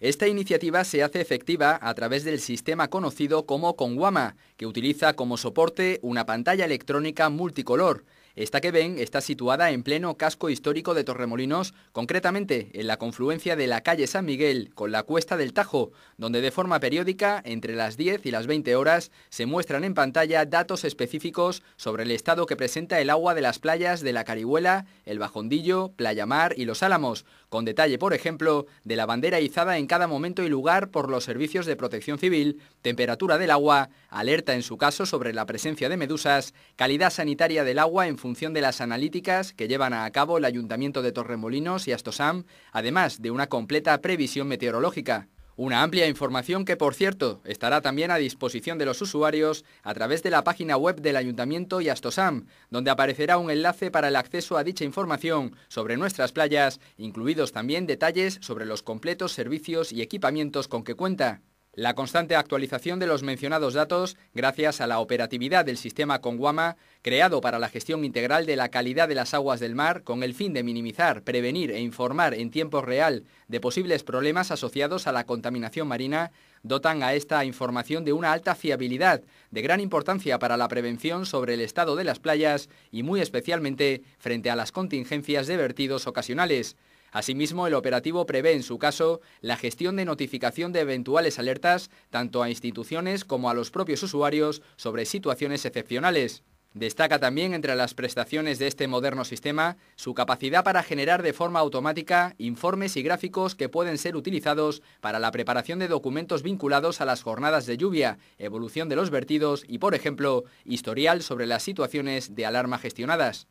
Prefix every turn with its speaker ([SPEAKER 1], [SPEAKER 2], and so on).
[SPEAKER 1] Esta iniciativa se hace efectiva a través del sistema conocido como Conguama, que utiliza como soporte una pantalla electrónica multicolor esta que ven está situada en pleno casco histórico de Torremolinos, concretamente en la confluencia de la calle San Miguel con la cuesta del Tajo, donde de forma periódica, entre las 10 y las 20 horas, se muestran en pantalla datos específicos sobre el estado que presenta el agua de las playas de la Carihuela, el Bajondillo, Playa Mar y Los Álamos, con detalle, por ejemplo, de la bandera izada en cada momento y lugar por los servicios de protección civil, temperatura del agua, alerta en su caso sobre la presencia de medusas, calidad sanitaria del agua en función función de las analíticas que llevan a cabo el Ayuntamiento de Torremolinos y Astosam, además de una completa previsión meteorológica. Una amplia información que, por cierto, estará también a disposición de los usuarios a través de la página web del Ayuntamiento y Astosam, donde aparecerá un enlace para el acceso a dicha información sobre nuestras playas, incluidos también detalles sobre los completos servicios y equipamientos con que cuenta. La constante actualización de los mencionados datos, gracias a la operatividad del sistema Conguama, creado para la gestión integral de la calidad de las aguas del mar, con el fin de minimizar, prevenir e informar en tiempo real de posibles problemas asociados a la contaminación marina, dotan a esta información de una alta fiabilidad, de gran importancia para la prevención sobre el estado de las playas y muy especialmente frente a las contingencias de vertidos ocasionales. Asimismo, el operativo prevé en su caso la gestión de notificación de eventuales alertas tanto a instituciones como a los propios usuarios sobre situaciones excepcionales. Destaca también entre las prestaciones de este moderno sistema su capacidad para generar de forma automática informes y gráficos que pueden ser utilizados para la preparación de documentos vinculados a las jornadas de lluvia, evolución de los vertidos y, por ejemplo, historial sobre las situaciones de alarma gestionadas.